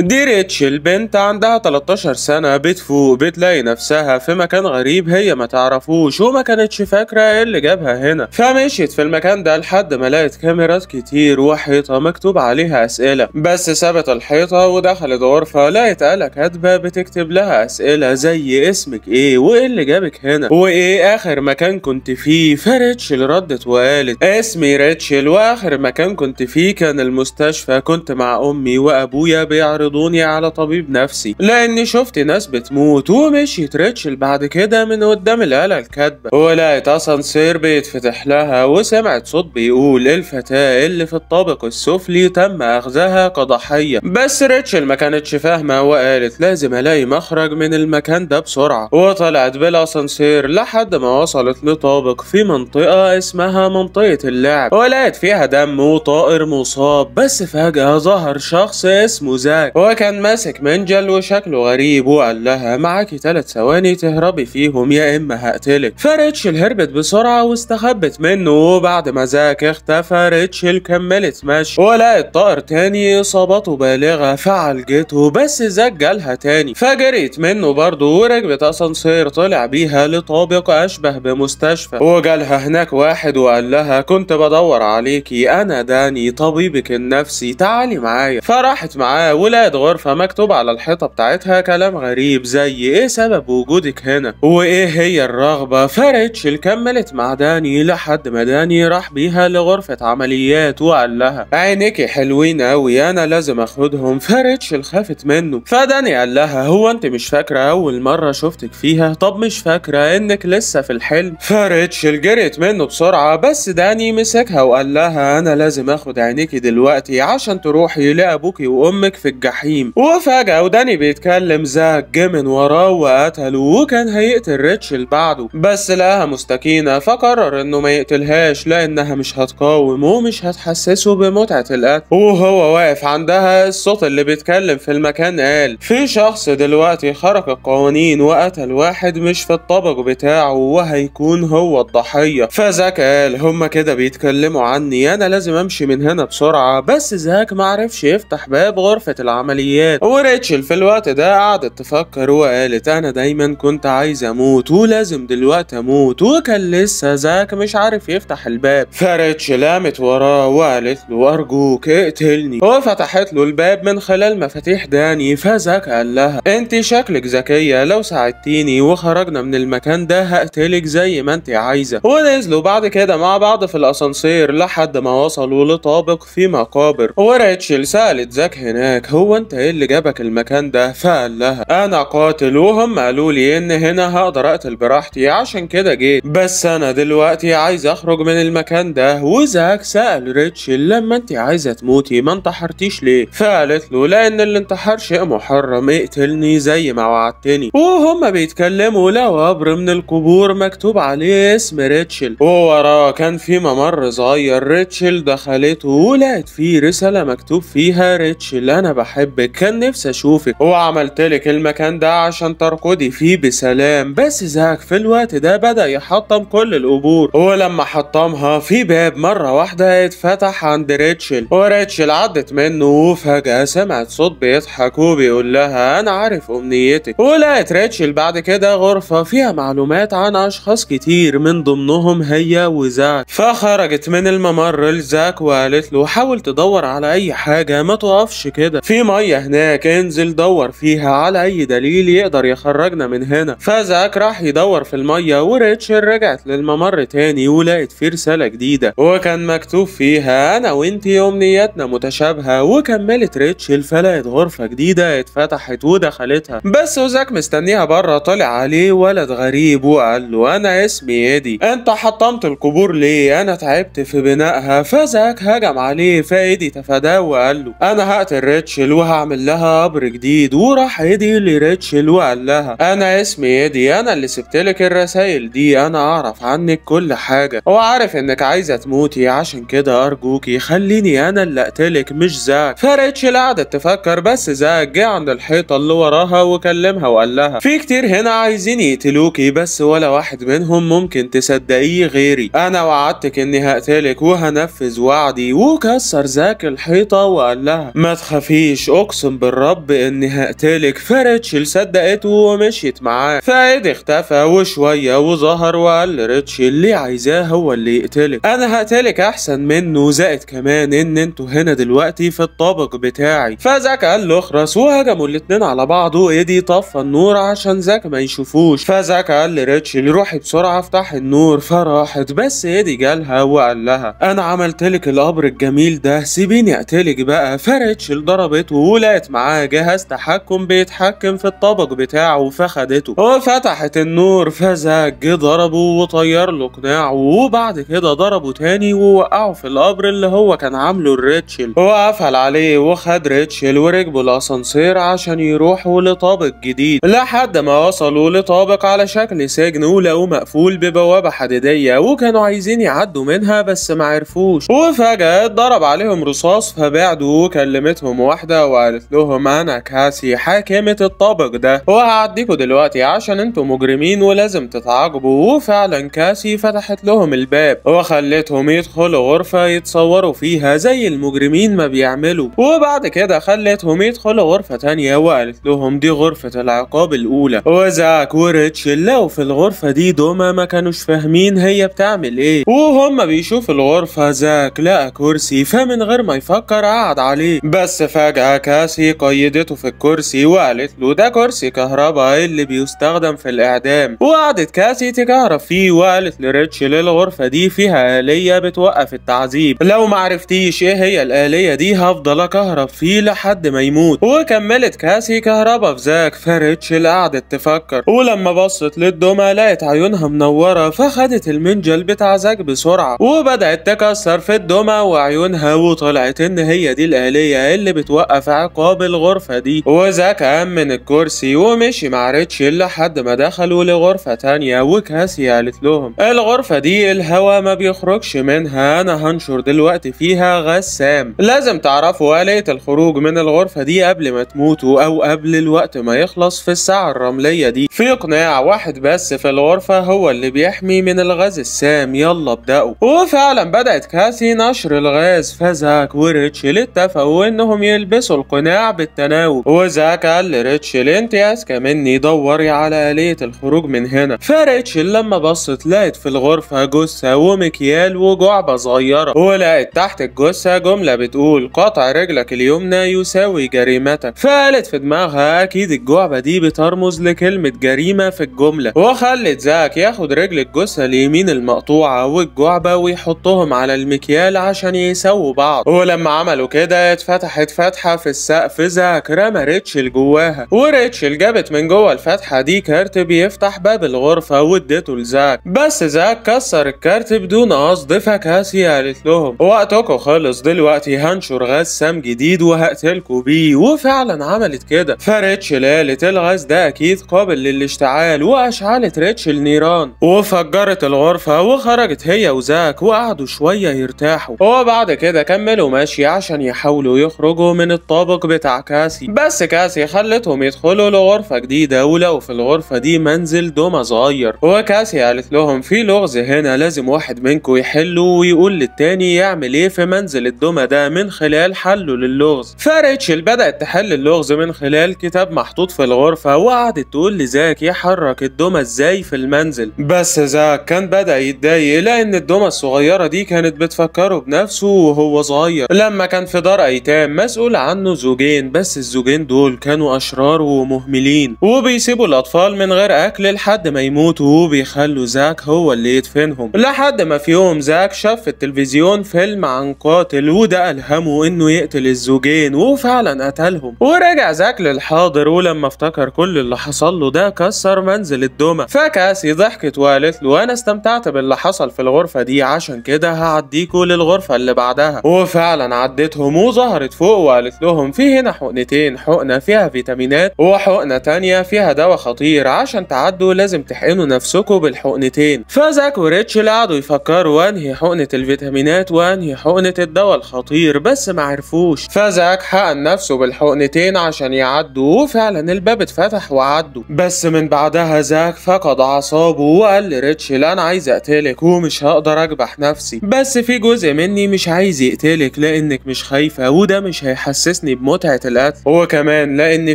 دي ريتشل بنت عندها 13 سنة بتفوق بتلاقي نفسها في مكان غريب هي ما تعرفوش وما كانتش فاكرة ايه اللي جابها هنا فمشيت في المكان ده لحد ما لقت كاميرات كتير وحيطة مكتوب عليها اسئلة بس سابت الحيطة ودخلت غرفة لقت آلة كاتبة بتكتب لها اسئلة زي اسمك ايه وايه اللي جابك هنا وايه اخر مكان كنت فيه فريتشل ردت وقالت اسمي ريتشل واخر مكان كنت فيه كان المستشفى كنت مع امي وابويا بيعرض يعرضوني على طبيب نفسي لاني شفت ناس بتموت ومشيت ريتشل بعد كده من قدام الآلة الكاتبة ولقيت اسانسير بيتفتح لها وسمعت صوت بيقول الفتاة اللي في الطابق السفلي تم اخذها كضحية بس ريتشل ما كانتش فاهمة وقالت لازم الاقي مخرج من المكان ده بسرعة وطلعت بالاسانسير لحد ما وصلت لطابق في منطقة اسمها منطقة اللعب ولقيت فيها دم وطائر مصاب بس فجأة ظهر شخص اسمه زاك هو كان ماسك منجل وشكله غريب وقال لها معاكي تلات ثواني تهربي فيهم يا اما هقتلك فريتشل هربت بسرعه واستخبت منه وبعد ما زاك اختفى ريتشل كملت مشي ولقت طائر تاني اصابته بالغه فعالجته بس زاك جالها تاني فجريت منه برضه وركبت اسانسير طلع بيها لطابق اشبه بمستشفى وجالها هناك واحد وقال لها كنت بدور عليكي انا داني طبيبك النفسي تعالي معايا فراحت معاه ولا لقت غرفة مكتوب على الحيطة بتاعتها كلام غريب زي ايه سبب وجودك هنا وايه هي الرغبة فريتشل كملت مع داني لحد ما داني راح بيها لغرفة عمليات وقال لها عينيكي حلوين اوي انا لازم اخدهم فريتشل خافت منه فداني قال لها هو انت مش فاكرة اول مرة شفتك فيها طب مش فاكرة انك لسه في الحلم فريتشل جريت منه بسرعة بس داني مسكها وقال لها انا لازم اخد عينيكي دلوقتي عشان تروحي لابوكي وامك في الجامعة الجحيم وفجأة وداني بيتكلم زاك جه من وراه وقتله وكان هيقتل ريتشل بعده بس لقاها مستكينة فقرر انه ما يقتلهاش لانها مش هتقاوم ومش هتحسسه بمتعة القتل وهو واقف عندها الصوت اللي بيتكلم في المكان قال في شخص دلوقتي خرق القوانين وقتل واحد مش في الطبق بتاعه وهيكون هو الضحية فزاك قال هما كده بيتكلموا عني انا لازم امشي من هنا بسرعة بس زاك معرفش يفتح باب غرفة العمل العمليات وريتشل في الوقت ده قعدت تفكر وقالت انا دايما كنت عايزه اموت ولازم دلوقتي اموت وكان لسه زاك مش عارف يفتح الباب فريتشل قامت وراه وقالت له ارجوك اقتلني وفتحت له الباب من خلال مفاتيح داني فزاك قال لها انت شكلك ذكيه لو ساعدتيني وخرجنا من المكان ده هقتلك زي ما انت عايزه ونزلوا بعد كده مع بعض في الاسانسير لحد ما وصلوا لطابق في مقابر وريتشل سالت زاك هناك هو هو انت ايه اللي جابك المكان ده فقال لها انا قاتل وهم قالوا لي ان هنا هقدر اقتل براحتي عشان كده جيت بس انا دلوقتي عايز اخرج من المكان ده وزاك سال ريتشل لما انت عايزه تموتي ما انتحرتيش ليه فقالت له لان الانتحار شيء محرم اقتلني زي ما وعدتني وهم بيتكلموا لو قبر من القبور مكتوب عليه اسم ريتشل ووراه كان في ممر صغير ريتشل دخلته ولقت فيه رساله مكتوب فيها ريتشل انا بحب بحبك كان نفسي اشوفك وعملت لك المكان ده عشان ترقدي فيه بسلام بس زاك في الوقت ده بدا يحطم كل القبور ولما حطمها في باب مره واحده اتفتح عند ريتشل وريتشل عدت منه وفجاه سمعت صوت بيضحك وبيقول لها انا عارف امنيتك ولقت ريتشل بعد كده غرفه فيها معلومات عن اشخاص كتير من ضمنهم هي وزاك فخرجت من الممر لزاك وقالت له حاول تدور على اي حاجه ما توقفش كده في مية هناك انزل دور فيها على أي دليل يقدر يخرجنا من هنا فزاك راح يدور في المية وريتشل رجعت للممر تاني ولقت فيه رسالة جديدة وكان مكتوب فيها أنا وإنتي أمنياتنا متشابهة وكملت ريتشل فلقت غرفة جديدة اتفتحت ودخلتها بس وزاك مستنيها بره طلع عليه ولد غريب وقال له أنا اسمي إيدي أنت حطمت القبور ليه أنا تعبت في بنائها فزاك هجم عليه فإيدي تفاداه وقال له أنا هقتل ريتشل وهعمل لها قبر جديد وراح ايدي لريتشل وقال لها انا اسمي ايدي انا اللي سبت لك الرسايل دي انا اعرف عنك كل حاجه هو عارف انك عايزه تموتي عشان كده ارجوكي خليني انا اللي اقتلك مش زاك فريتشل قعدت تفكر بس زاك جه عند الحيطه اللي وراها وكلمها وقال لها في كتير هنا عايزين يقتلوكي بس ولا واحد منهم ممكن تصدقيه غيري انا وعدتك اني هقتلك وهنفذ وعدي وكسر زاك الحيطه وقال لها ما تخافيش اقسم بالرب اني هقتلك فريتشل صدقته ومشيت معاه فايد اختفى وشوية وظهر وقال لريتشل اللي عايزاه هو اللي يقتلك انا هقتلك احسن منه زائد كمان ان انتوا هنا دلوقتي في الطابق بتاعي فزاك قال له اخرس وهجموا الاتنين على بعض وايدي طفى النور عشان زاك ما يشوفوش فزاك قال لريتشل روحي بسرعة افتح النور فراحت بس ايدي جالها وقال لها انا عملتلك القبر الجميل ده سيبيني اقتلك بقى فريتشل ضربت ولقت معاها جهاز تحكم بيتحكم في الطبق بتاعه فخدته وفتحت النور فزج ضربه وطير له قناعه وبعد كده ضربه تاني ووقعه في القبر اللي هو كان عامله لريتشل وقفل عليه وخد ريتشل وركبوا الاسانسير عشان يروحوا لطابق جديد لحد ما وصلوا لطابق على شكل سجن ولقوه مقفول ببوابة حديدية وكانوا عايزين يعدوا منها بس معرفوش وفجأة اتضرب عليهم رصاص فبعدوا وكلمتهم واحدة وقالت لهم انا كاسي حاكمة الطابق ده وهعديكوا دلوقتي عشان انتوا مجرمين ولازم تتعاقبوا وفعلا كاسي فتحت لهم الباب وخلتهم يدخلوا غرفة يتصوروا فيها زي المجرمين ما بيعملوا وبعد كده خلتهم يدخلوا غرفة تانية وقالت لهم دي غرفة العقاب الأولى وزاك وريتشل لقوا في الغرفة دي دوما ما كانوش فاهمين هي بتعمل ايه وهم بيشوفوا الغرفة زاك لقى كرسي فمن غير ما يفكر قعد عليه بس فجأة كاسي قيدته في الكرسي وقالت له ده كرسي كهرباء اللي بيستخدم في الإعدام وقعدت كاسي تكهرب فيه وقالت لريتشل الغرفة دي فيها آلية بتوقف التعذيب لو معرفتيش إيه هي الآلية دي هفضل أكهرب فيه لحد ما يموت وكملت كاسي كهربا في ذاك فريتشل قعدت تفكر ولما بصت للدمى لقت عيونها منورة فخدت المنجل بتاع زاك بسرعة وبدأت تكسر في الدمى وعيونها وطلعت إن هي دي الآلية اللي بتوقف في عقاب الغرفة دي وزاك قام من الكرسي ومشي مع ريتشل لحد ما دخلوا لغرفة تانية وكاسي قالت لهم الغرفة دي الهوا ما بيخرجش منها أنا هنشر دلوقتي فيها غسام لازم تعرفوا آلية الخروج من الغرفة دي قبل ما تموتوا أو قبل الوقت ما يخلص في الساعة الرملية دي في قناع واحد بس في الغرفة هو اللي بيحمي من الغاز السام يلا ابدأوا وفعلا بدأت كاسي نشر الغاز فزاك وريتشل اتفقوا انهم يلبسوا الحماس بالتناوب وزاك قال لريتشل انت اذكى مني دوري على آلية الخروج من هنا فريتشل لما بصت لقت في الغرفة جثة ومكيال وجعبة صغيرة ولقت تحت الجثة جملة بتقول قطع رجلك اليمنى يساوي جريمتك فقالت في دماغها اكيد الجعبة دي بترمز لكلمة جريمة في الجملة وخلت زاك ياخد رجل الجثة اليمين المقطوعة والجعبة ويحطهم على المكيال عشان يسووا بعض ولما عملوا كده اتفتحت فتحة في السقف ذاكرة رمى ريتشل جواها وريتشل جابت من جوه الفتحة دي كارت بيفتح باب الغرفة واديته لزاك بس زاك كسر الكارت بدون قصد فكاسي قالت لهم وقتكم خلص دلوقتي هنشر غاز سام جديد وهقتلكوا بيه وفعلا عملت كده فريتشل قالت الغاز ده اكيد قابل للاشتعال واشعلت ريتشل نيران وفجرت الغرفة وخرجت هي وزاك وقعدوا شوية يرتاحوا وبعد كده كملوا ماشي عشان يحاولوا يخرجوا من الطريق الطابق بتاع كاسي بس كاسي خلتهم يدخلوا لغرفة جديدة ولو في الغرفة دي منزل دوما صغير وكاسي قالت لهم في لغز هنا لازم واحد منكم يحله ويقول للتاني يعمل ايه في منزل الدوما ده من خلال حله للغز فريتشل بدأت تحل اللغز من خلال كتاب محطوط في الغرفة وقعدت تقول لزاك يحرك الدوما ازاي في المنزل بس زاك كان بدأ يتضايق لأن الدوما الصغيرة دي كانت بتفكره بنفسه وهو صغير لما كان في دار أيتام مسؤول عن عنه زوجين بس الزوجين دول كانوا أشرار ومهملين وبيسيبوا الأطفال من غير أكل لحد ما يموتوا وبيخلوا زاك هو اللي يدفنهم لحد ما في يوم زاك شاف في التلفزيون فيلم عن قاتل وده ألهمه إنه يقتل الزوجين وفعلا قتلهم ورجع زاك للحاضر ولما افتكر كل اللي حصل له ده كسر منزل الدمى فكاسي ضحكت وقالت له أنا استمتعت باللي حصل في الغرفة دي عشان كده هعديكوا للغرفة اللي بعدها وفعلا عدتهم وظهرت فوق وقالت له كلهم فيه هنا حقنتين حقنة فيها فيتامينات وحقنة تانية فيها دواء خطير عشان تعدوا لازم تحقنوا نفسكم بالحقنتين فزاك وريتشل قعدوا يفكروا انهي حقنة الفيتامينات وانهي حقنة الدواء الخطير بس معرفوش فزاك حقن نفسه بالحقنتين عشان يعدوا وفعلا الباب اتفتح وعدوا بس من بعدها زاك فقد اعصابه وقال لريتشل انا عايز اقتلك ومش هقدر اجبح نفسي بس في جزء مني مش عايز يقتلك لانك مش خايفة وده مش هيحسسك بيحسسني بمتعة القتل هو كمان لأن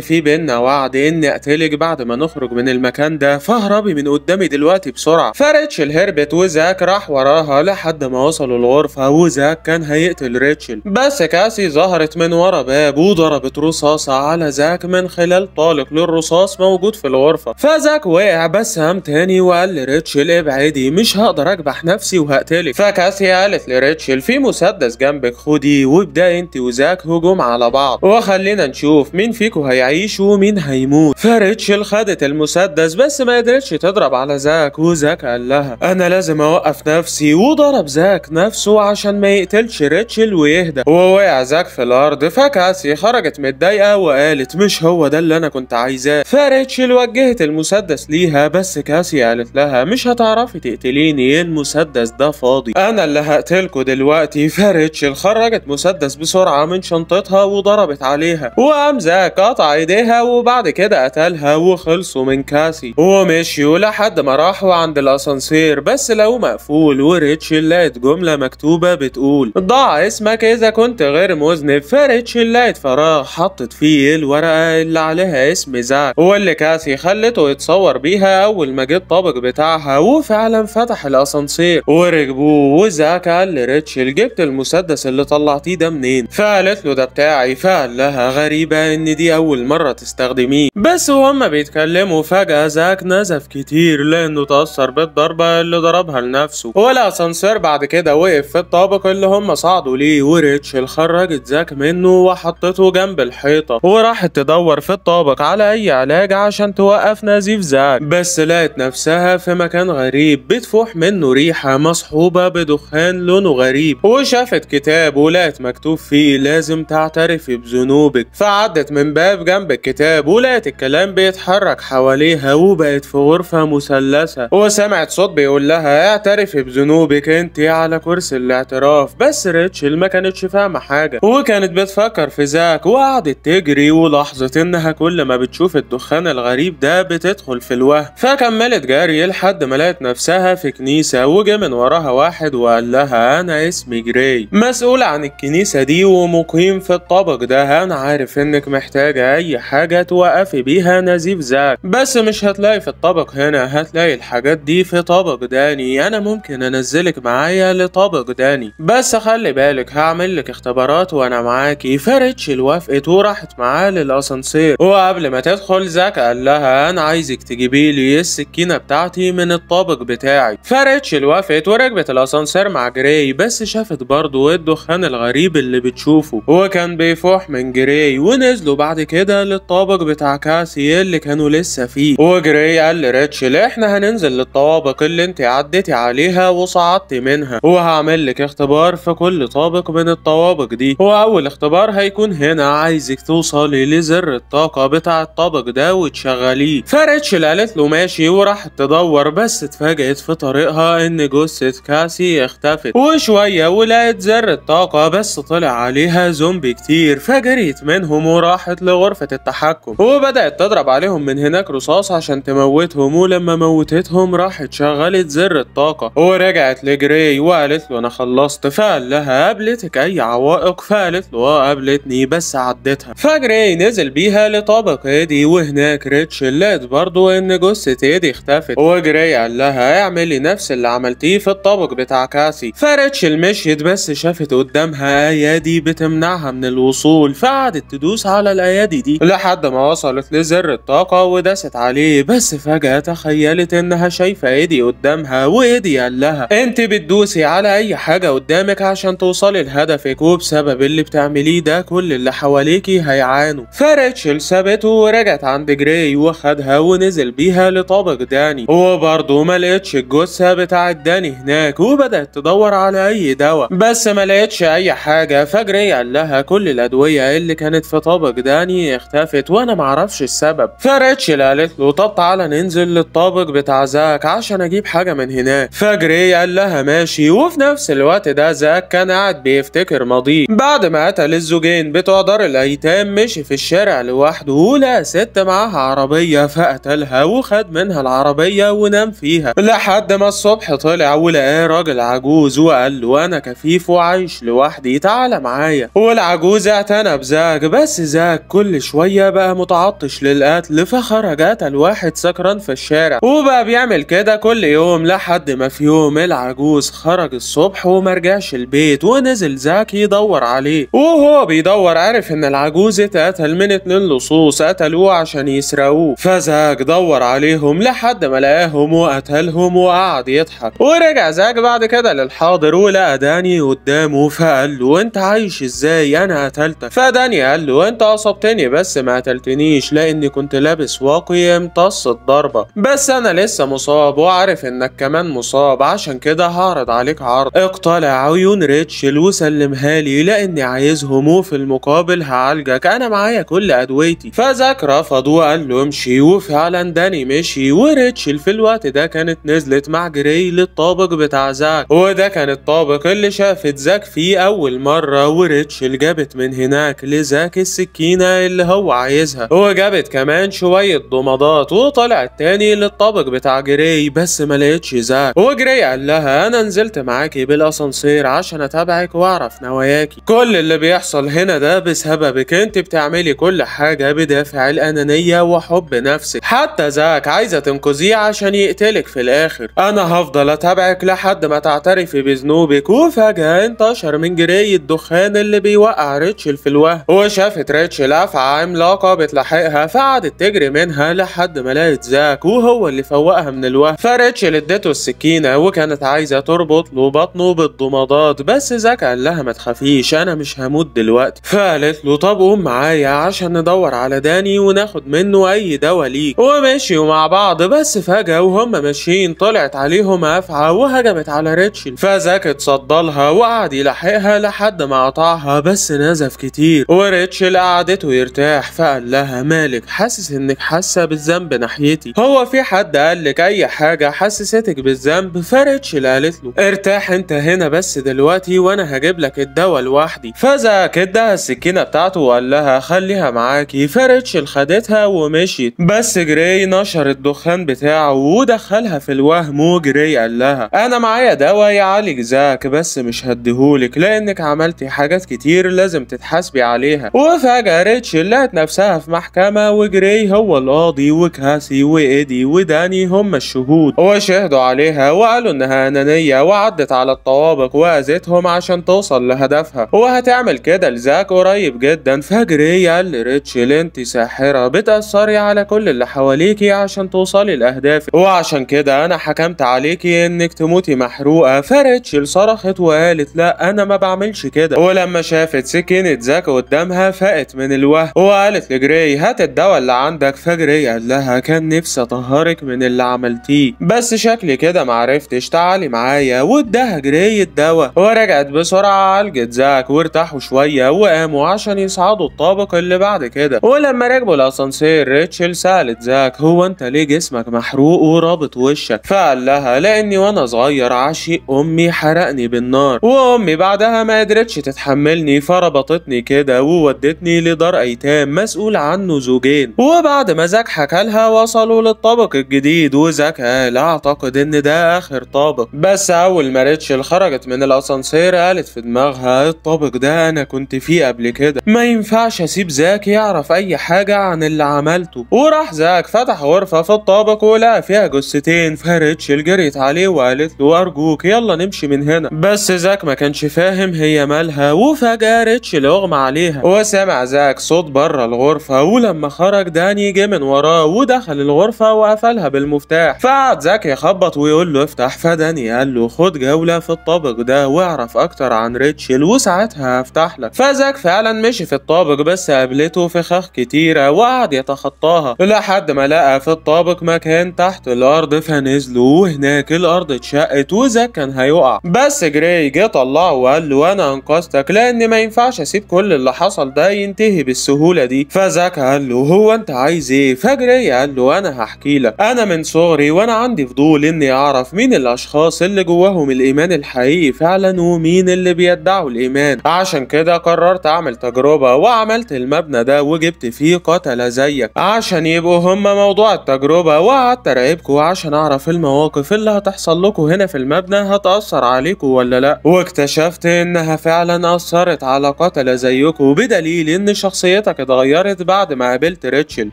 في بينا وعد إني أقتلك بعد ما نخرج من المكان ده فاهربي من قدامي دلوقتي بسرعة فريتشل هربت وزاك راح وراها لحد ما وصلوا الغرفة وزاك كان هيقتل ريتشل بس كاسي ظهرت من ورا باب وضربت رصاصة على زاك من خلال طالق للرصاص موجود في الغرفة فزاك وقع بس قام تاني وقال لريتشل ابعدي مش هقدر أكبح نفسي وهقتلك فكاسي قالت لريتشل في مسدس جنبك خدي وابدأي انت وزاك هجوم على بعض وخلينا نشوف مين فيكم هيعيش ومين هيموت فريتشل خدت المسدس بس ما قدرتش تضرب على زاك وزاك قال لها انا لازم اوقف نفسي وضرب زاك نفسه عشان ما يقتلش ريتشل ويهدى ووقع زاك في الارض فكاسي خرجت متضايقه وقالت مش هو ده اللي انا كنت عايزاه فريتشل وجهت المسدس ليها بس كاسي قالت لها مش هتعرفي تقتليني المسدس ده فاضي انا اللي هقتلكوا دلوقتي فريتشل خرجت مسدس بسرعه من شنطتها وضربت عليها وقام زاك قطع ايديها وبعد كده قتلها وخلصوا من كاسي ومشيوا لحد ما راحوا عند الاسانسير بس لو مقفول وريتشل لقت جملة مكتوبة بتقول ضع اسمك اذا كنت غير مذنب فريتشل لقت فراغ حطت فيه الورقة اللي عليها اسم زاك واللي كاسي خلته يتصور بيها اول ما جه الطابق بتاعها وفعلا فتح الاسانسير وركبوه وزاك قال لريتشل جبت المسدس اللي طلعتيه ده منين فقالت له ده بتاعي خايفة لها غريبة ان دي اول مرة تستخدميه بس وهم بيتكلموا فجأة زاك نزف كتير لانه تأثر بالضربة اللي ضربها لنفسه والاسانسير بعد كده وقف في الطابق اللي هم صعدوا ليه وريتشل خرجت زاك منه وحطته جنب الحيطة وراحت تدور في الطابق على اي علاج عشان توقف نزيف زاك بس لقت نفسها في مكان غريب بتفوح منه ريحة مصحوبة بدخان لونه غريب وشافت كتاب ولقت مكتوب فيه لازم تعترف واعترفي بذنوبك فعدت من باب جنب الكتاب ولقت الكلام بيتحرك حواليها وبقت في غرفة مثلثة وسمعت صوت بيقول لها اعترفي بذنوبك انت على كرسي الاعتراف بس ريتشل ما كانتش فاهمة حاجة وكانت بتفكر في زاك وقعدت تجري ولاحظت انها كل ما بتشوف الدخان الغريب ده بتدخل في الوهم فكملت جري لحد ما لقت نفسها في كنيسة وجه من وراها واحد وقال لها انا اسمي جراي مسؤول عن الكنيسة دي ومقيم في الطب خبر ده انا عارف انك محتاجة اي حاجة توقفي بيها نزيف زاك بس مش هتلاقي في الطبق هنا هتلاقي الحاجات دي في طبق داني انا ممكن انزلك معايا لطبق داني بس خلي بالك هعمل لك اختبارات وانا معاكي فريتشل وافقت وراحت معاه للاسانسير وقبل ما تدخل زاك قال لها انا عايزك تجيبي لي السكينة بتاعتي من الطبق بتاعي فريتشل وافقت وركبت الاسانسير مع جراي بس شافت برضه الدخان الغريب اللي بتشوفه وكان بي سيفوح من جراي ونزلوا بعد كده للطابق بتاع كاسي اللي كانوا لسه فيه وجراي قال لريتشل احنا هننزل للطوابق اللي انت عديتي عليها وصعدت منها وهعمل لك اختبار في كل طابق من الطوابق دي هو اول اختبار هيكون هنا عايزك توصلي لزر الطاقه بتاع الطابق ده وتشغليه فريتشل قالت له ماشي وراحت تدور بس اتفاجئت في طريقها ان جثه كاسي اختفت وشويه ولقت زر الطاقه بس طلع عليها زومبي كتير كتير فجريت منهم وراحت لغرفة التحكم وبدأت تضرب عليهم من هناك رصاص عشان تموتهم ولما موتتهم راحت شغلت زر الطاقة ورجعت لجراي وقالت له أنا خلصت فقال لها قابلتك أي عوائق فقالت له آه قابلتني بس عدتها فجراي نزل بيها لطابق إيدي وهناك ريتشل لقت برضه إن جثة إيدي اختفت وجراي قال لها اعملي نفس اللي عملتيه في الطابق بتاع كاسي فريتشل مشيت بس شافت قدامها ايادي بتمنعها من الوصول الوصول فقعدت تدوس على الأيادي دي لحد ما وصلت لزر الطاقة ودست عليه بس فجأة تخيلت إنها شايفة إيدي قدامها وإيدي قال لها أنت بتدوسي على أي حاجة قدامك عشان توصلي لهدفك وبسبب اللي بتعمليه ده كل اللي حواليكي هيعانوا فريتشل سابته ورجعت عند جراي وخدها ونزل بيها لطابق داني وبرضه ما لقتش الجثة بتاعة داني هناك وبدأت تدور على أي دواء بس ما لقتش أي حاجة فجري قال لها كل الادويه اللي كانت في طابق داني اختفت وانا معرفش السبب فريتشل قالت له طب تعالى ننزل للطابق بتاع زاك عشان اجيب حاجه من هناك فجري قال لها ماشي وفي نفس الوقت ده زاك كان قاعد بيفتكر ماضيه بعد ما قتل الزوجين بتوع دار الايتام مشي في الشارع لوحده ولقى ست معاها عربيه فقتلها وخد منها العربيه ونام فيها لحد ما الصبح طلع ولقاه راجل عجوز وقال له انا كفيف وعايش لوحدي تعالى معايا والعجوز زاك انا بزاك بس زاك كل شوية بقى متعطش للقتل فخرج قتل واحد سكران في الشارع وبقى بيعمل كده كل يوم لحد ما في يوم العجوز خرج الصبح ومرجعش البيت ونزل زاك يدور عليه وهو بيدور عرف ان العجوز اتقتل من اتنين لصوص قتلوه عشان يسرقوه فزاك دور عليهم لحد ما لقاهم وقتلهم وقعد يضحك ورجع زاك بعد كده للحاضر ولقى داني قدامه فقال له انت عايش ازاي انا قتلتك فداني قال له انت اصبتني بس ما قتلتنيش لاني كنت لابس واقي امتص الضربه بس انا لسه مصاب وعارف انك كمان مصاب عشان كده هعرض عليك عرض اقتلع عيون ريتشل وسلمها لي لاني عايزهم وفي المقابل هعالجك انا معايا كل ادويتي فزاك رفض وقال له امشي وفعلا داني مشي وريتشل في الوقت ده كانت نزلت مع جري للطابق بتاع زاك وده كان الطابق اللي شافت زاك فيه اول مره وريتشل جابت من من هناك لزاك السكينة اللي هو عايزها هو جابت كمان شوية ضمادات وطلعت تاني للطابق بتاع جري بس ما لقيتش زاك هو جري قال لها أنا نزلت معاكي بالأسانسير عشان أتابعك وأعرف نواياكي كل اللي بيحصل هنا ده بسببك أنت بتعملي كل حاجة بدافع الأنانية وحب نفسك حتى زاك عايزة تنقذيه عشان يقتلك في الآخر أنا هفضل أتابعك لحد ما تعترفي بذنوبك وفجأة انتشر من جري الدخان اللي بيوقع ريتش ريتشل في الوهم وشافت ريتشل افعى عملاقة بتلاحقها فقعدت تجري منها لحد ما لقت زاك وهو اللي فوقها من الوهم فريتشل ادته السكينة وكانت عايزة تربط له بطنه بالضمادات بس زاك قال لها ما تخافيش أنا مش هموت دلوقتي فقالت له طب قوم معايا عشان ندور على داني وناخد منه أي دواء ليك ومشيوا مع بعض بس فجأة وهم ماشيين طلعت عليهم أفعى وهجمت على ريتشل فزاك اتصدى لها وقعد يلاحقها لحد ما قطعها بس نزل اتنزف كتير وريتشل قعدته يرتاح فقال لها مالك حاسس انك حاسه بالذنب ناحيتي هو في حد قال لك اي حاجه حسستك بالذنب فريتشل قالت له ارتاح انت هنا بس دلوقتي وانا هجيب لك الدواء لوحدي فزعك ادها السكينه بتاعته وقال لها خليها معاكي فريتشل خدتها ومشيت بس جراي نشر الدخان بتاعه ودخلها في الوهم وجراي قال لها انا معايا دواء يعالج ذاك بس مش هديهولك لانك عملتي حاجات كتير لازم تتحاسبي عليها وفجأة ريتشل لقت نفسها في محكمة وجري هو القاضي وكاسي وإيدي وداني هم الشهود وشهدوا عليها وقالوا إنها أنانية وعدت على الطوابق وأذتهم عشان توصل لهدفها وهتعمل كده لزاك قريب جدا فجري قال لريتشل أنت ساحرة بتأثري على كل اللي حواليكي عشان توصلي لأهدافك وعشان كده أنا حكمت عليكي إنك تموتي محروقة فريتشل صرخت وقالت لا أنا ما بعملش كده ولما شافت سكة كانت زاكا قدامها فقت من الوهم وقالت لجراي هات الدواء اللي عندك فجراي قال لها كان نفسي اطهرك من اللي عملتيه بس شكلي كده معرفتش تعالي معايا واداها جراي الدواء ورجعت بسرعة عالجت زاك وارتاحوا شوية وقاموا عشان يصعدوا الطابق اللي بعد كده ولما ركبوا الاسانسير ريتشل سألت زاك هو انت ليه جسمك محروق ورابط وشك فقال لها لاني وانا صغير عشي امي حرقني بالنار وامي بعدها ما قدرتش تتحملني فربط خبطتني كده وودتني لدار ايتام مسؤول عنه زوجين وبعد ما زاك لها وصلوا للطابق الجديد وزاك قال اعتقد ان ده اخر طابق بس اول ما ريتشل خرجت من الاسانسير قالت في دماغها الطابق ده انا كنت فيه قبل كده ما ينفعش اسيب زاك يعرف اي حاجه عن اللي عملته وراح زاك فتح غرفه في الطابق ولقى فيها جثتين فريتشل جريت عليه وقالت له ارجوك يلا نمشي من هنا بس زاك ما كانش فاهم هي مالها وفجاه ريتشل مشي عليها وسمع زاك صوت بره الغرفة ولما خرج داني جه من وراه ودخل الغرفة وقفلها بالمفتاح فقعد زاك يخبط ويقول له افتح فداني قال له خد جولة في الطابق ده واعرف اكتر عن ريتشل وساعتها هفتح لك فزاك فعلا مشي في الطابق بس قابلته فخاخ كتيرة وقعد يتخطاها لحد ما لقى في الطابق مكان تحت الارض فنزلوا وهناك الارض اتشقت وزاك كان هيقع بس جراي جه طلعه وقال له انا انقذتك لان ما ينفعش هسيب كل اللي حصل ده ينتهي بالسهوله دي فزاك قال له هو انت عايز ايه فجر إيه؟ قال له انا هحكي لك انا من صغري وانا عندي فضول اني اعرف مين الاشخاص اللي جواهم الايمان الحقيقي فعلا ومين اللي بيدعوا الايمان عشان كده قررت اعمل تجربه وعملت المبنى ده وجبت فيه قتله زيك عشان يبقوا هم موضوع التجربه وقعدت اراقبكم عشان اعرف المواقف اللي هتحصل لكم هنا في المبنى هتاثر عليكم ولا لا واكتشفت انها فعلا اثرت على قتله مقتلة زيكم وبدليل ان شخصيتك اتغيرت بعد ما قابلت ريتشل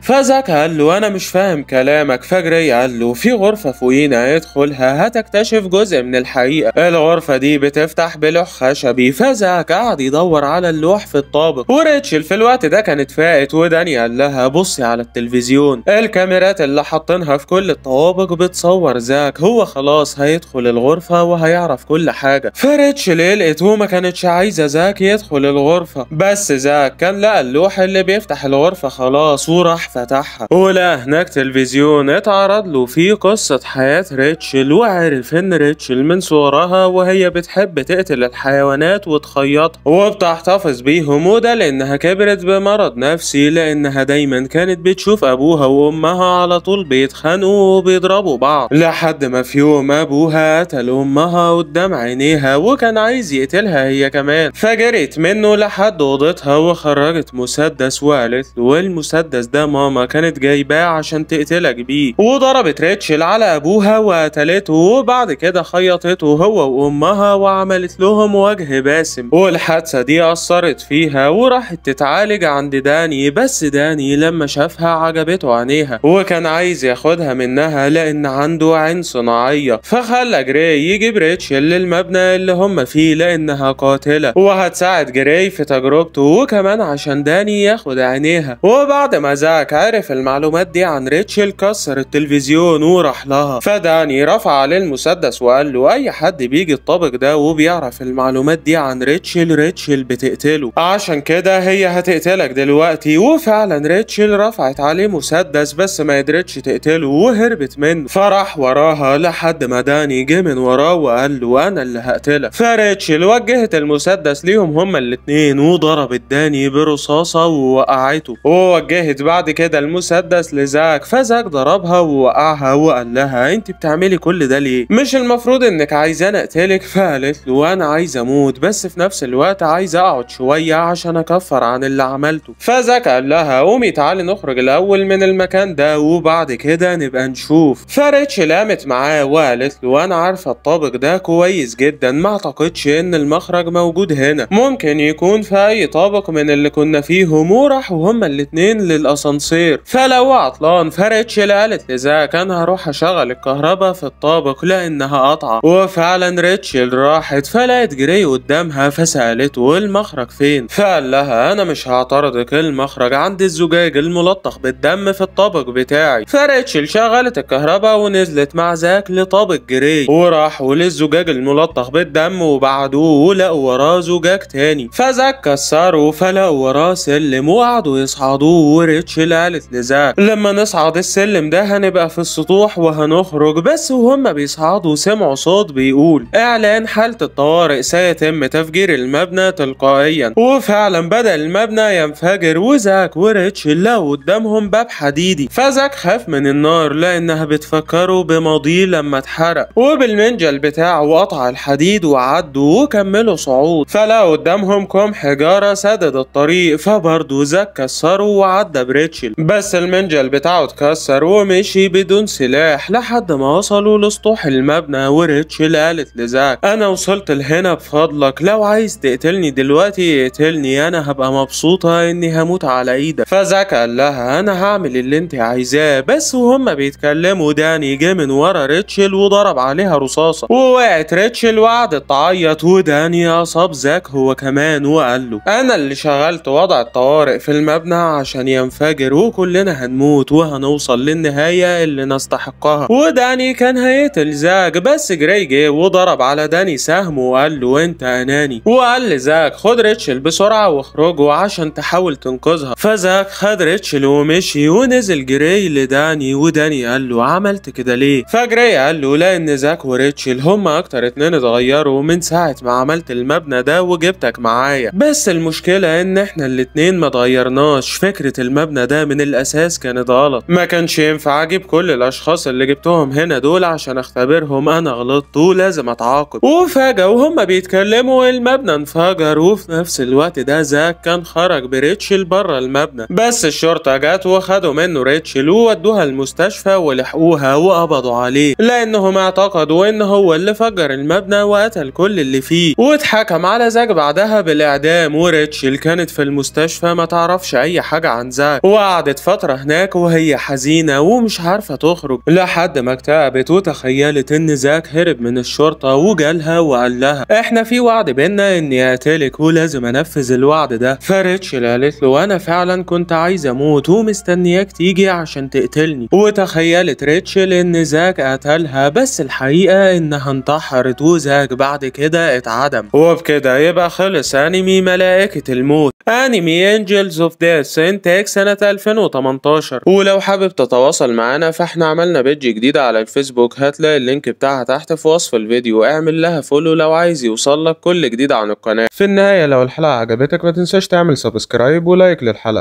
فزاك قال له انا مش فاهم كلامك فجري قال له في غرفة فوقينا ادخلها هتكتشف جزء من الحقيقة الغرفة دي بتفتح بلوح خشبي فزاك قعد يدور على اللوح في الطابق وريتشل في الوقت ده كانت فاقت وداني قال لها بصي على التلفزيون الكاميرات اللي حاطينها في كل الطوابق بتصور زاك هو خلاص هيدخل الغرفة وهيعرف كل حاجة فريتشل قلقت وما كانتش عايزة زاك يدخل الغرفة الغرفة بس زاك كان لقى اللوح اللي بيفتح الغرفة خلاص وراح فتحها ولقى هناك تلفزيون اتعرض له فيه قصة حياة ريتشل وعرف ان ريتشل من صورها وهي بتحب تقتل الحيوانات وتخيطها وبتحتفظ بيهم وده لانها كبرت بمرض نفسي لانها دايما كانت بتشوف ابوها وامها على طول بيتخانقوا وبيضربوا بعض لحد ما في يوم ابوها قتل امها قدام عينيها وكان عايز يقتلها هي كمان فجرت منه لحد حد اوضتها وخرجت مسدس وقالت له والمسدس ده ماما كانت جايباه عشان تقتلك بيه وضربت ريتشل على ابوها وقتلته وبعد كده خيطته هو وامها وعملت لهم وجه باسم والحادثه دي اثرت فيها وراحت تتعالج عند داني بس داني لما شافها عجبته عينيها وكان عايز ياخدها منها لان عنده عين صناعيه فخلى جراي يجيب ريتشل للمبنى اللي هم فيه لانها قاتله وهتساعد جراي في تجربته وكمان عشان داني ياخد عينيها وبعد ما زاك عرف المعلومات دي عن ريتشل كسر التلفزيون وراح لها فداني رفع عليه المسدس وقال له اي حد بيجي الطابق ده وبيعرف المعلومات دي عن ريتشل ريتشل بتقتله عشان كده هي هتقتلك دلوقتي وفعلا ريتشل رفعت عليه مسدس بس ما قدرتش تقتله وهربت منه فراح وراها لحد ما داني جه من وراه وقال له انا اللي هقتلك فريتشل وجهت المسدس ليهم هما الاتنين الاتنين وضربت داني برصاصة ووقعته ووجهت بعد كده المسدس لزاك فزاك ضربها ووقعها وقال لها انت بتعملي كل ده ليه مش المفروض انك عايزاني اقتلك فقالت له انا عايز اموت بس في نفس الوقت عايز اقعد شوية عشان اكفر عن اللي عملته فزاك قال لها قومي تعالي نخرج الاول من المكان ده وبعد كده نبقى نشوف فريتش لامت معاه وقالت له انا عارفة الطابق ده كويس جدا ما اعتقدش ان المخرج موجود هنا ممكن يكون يكون في اي طابق من اللي كنا فيه هم وهما الاتنين للاسانسير فلو عطلان فريتشل قالت لزاك انا هروح اشغل الكهرباء في الطابق لانها قطعة وفعلا ريتشل راحت فلقت جري قدامها فسالته المخرج فين فقال لها انا مش هعترضك المخرج عند الزجاج الملطخ بالدم في الطابق بتاعي فريتشل شغلت الكهرباء ونزلت مع زاك لطابق جري وراحوا للزجاج الملطخ بالدم وبعدوه ولقوا وراه زجاج تاني زاك كسروا فلقوا وراه سلم وقعدوا يصعدوا وريتش قالت لزاك لما نصعد السلم ده هنبقى في السطوح وهنخرج بس وهم بيصعدوا سمعوا صوت بيقول اعلان حالة الطوارئ سيتم تفجير المبنى تلقائيا وفعلا بدأ المبنى ينفجر وزاك وريتشل لقوا قدامهم باب حديدي فزاك خاف من النار لانها بتفكره بماضيه لما اتحرق وبالمنجل بتاعه قطع الحديد وعدوا وكملوا صعود فلقوا قدامهم وراهم حجارة سدد الطريق فبرضه زاك كسره وعدى بريتشل بس المنجل بتاعه اتكسر ومشي بدون سلاح لحد ما وصلوا لسطوح المبنى وريتشل قالت لزاك أنا وصلت لهنا بفضلك لو عايز تقتلني دلوقتي اقتلني أنا هبقى مبسوطة إني هموت على إيدك فزاك قال لها أنا هعمل اللي أنت عايزاه بس وهما بيتكلموا داني جه من ورا ريتشل وضرب عليها رصاصة ووقعت ريتشل وقعدت تعيط وداني أصاب زاك هو كمان هو قال له انا اللي شغلت وضع الطوارئ في المبنى عشان ينفجر وكلنا هنموت وهنوصل للنهاية اللي نستحقها وداني كان هيقتل زاك بس جراي جه وضرب على داني سهم وقال له انت اناني وقال لزاك خد ريتشل بسرعة واخرجوا عشان تحاول تنقذها فزاك خد ريتشل ومشي ونزل جراي لداني وداني قال له عملت كده ليه فجراي قال له لان زاك وريتشل هما اكتر اتنين اتغيروا من ساعة ما عملت المبنى ده وجبتك معايا البداية بس المشكلة ان احنا الاتنين ما تغيرناش فكرة المبنى ده من الاساس كانت غلط ما كانش ينفع اجيب كل الاشخاص اللي جبتهم هنا دول عشان اختبرهم انا غلطت ولازم اتعاقب وفجأة وهم بيتكلموا المبنى انفجر وفي نفس الوقت ده زاك كان خرج بريتشل بره المبنى بس الشرطة جت وخدوا منه ريتشل وودوها المستشفى ولحقوها وقبضوا عليه لانهم اعتقدوا ان هو اللي فجر المبنى وقتل كل اللي فيه واتحكم على زاك بعدها بالاعدام استعدام موريتش اللي كانت في المستشفى ما تعرفش اي حاجة عن زاك وقعدت فترة هناك وهي حزينة ومش عارفة تخرج لحد ما اكتئبت وتخيلت ان زاك هرب من الشرطة وجالها وقال لها احنا في وعد بينا اني اقتلك ولازم انفذ الوعد ده فريتشل قالت له انا فعلا كنت عايز اموت ومستنياك تيجي عشان تقتلني وتخيلت ريتشل ان زاك قتلها بس الحقيقة انها انتحرت وزاك بعد كده اتعدم وبكده يبقى خلص انمي أنمي ملائكة الموت أنمي انجلز اوف ديث انتاج سنة 2018 ولو حابب تتواصل معانا فاحنا عملنا بيج جديدة على الفيسبوك هتلاقي اللينك بتاعها تحت في وصف الفيديو اعمل لها فولو لو عايز يوصلك كل جديد عن القناة في النهاية لو الحلقة عجبتك ما تنساش تعمل سبسكرايب ولايك للحلقة